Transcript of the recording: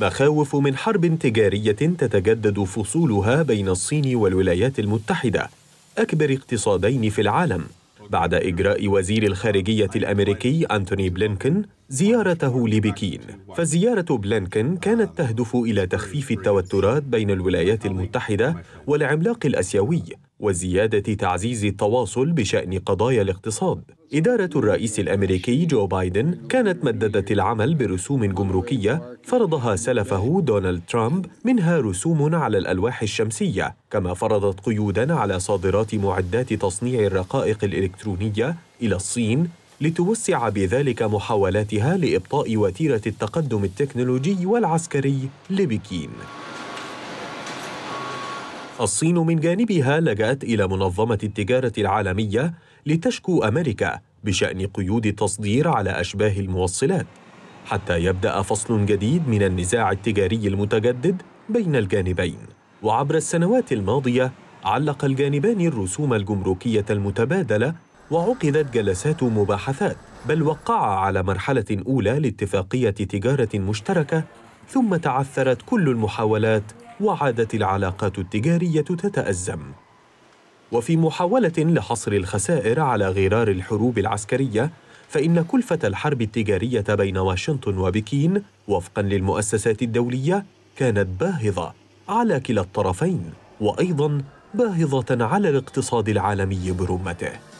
مخاوف من حرب تجارية تتجدد فصولها بين الصين والولايات المتحدة أكبر اقتصادين في العالم بعد إجراء وزير الخارجية الأمريكي أنتوني بلينكن زيارته لبكين فزيارة بلينكن كانت تهدف إلى تخفيف التوترات بين الولايات المتحدة والعملاق الأسيوي وزيادة تعزيز التواصل بشأن قضايا الاقتصاد. إدارة الرئيس الأمريكي جو بايدن كانت مددت العمل برسوم جمركية فرضها سلفه دونالد ترامب منها رسوم على الألواح الشمسية، كما فرضت قيوداً على صادرات معدات تصنيع الرقائق الإلكترونية إلى الصين لتوسع بذلك محاولاتها لإبطاء وتيرة التقدم التكنولوجي والعسكري لبكين. الصين من جانبها لجأت إلى منظمة التجارة العالمية لتشكو أمريكا بشأن قيود التصدير على أشباه الموصلات حتى يبدأ فصل جديد من النزاع التجاري المتجدد بين الجانبين وعبر السنوات الماضية علق الجانبان الرسوم الجمركية المتبادلة وعقدت جلسات مباحثات بل وقعا على مرحلة أولى لاتفاقية تجارة مشتركة ثم تعثرت كل المحاولات وعادت العلاقات التجارية تتأزم وفي محاولة لحصر الخسائر على غرار الحروب العسكرية فإن كلفة الحرب التجارية بين واشنطن وبكين وفقاً للمؤسسات الدولية كانت باهظة على كلا الطرفين وأيضاً باهظة على الاقتصاد العالمي برمته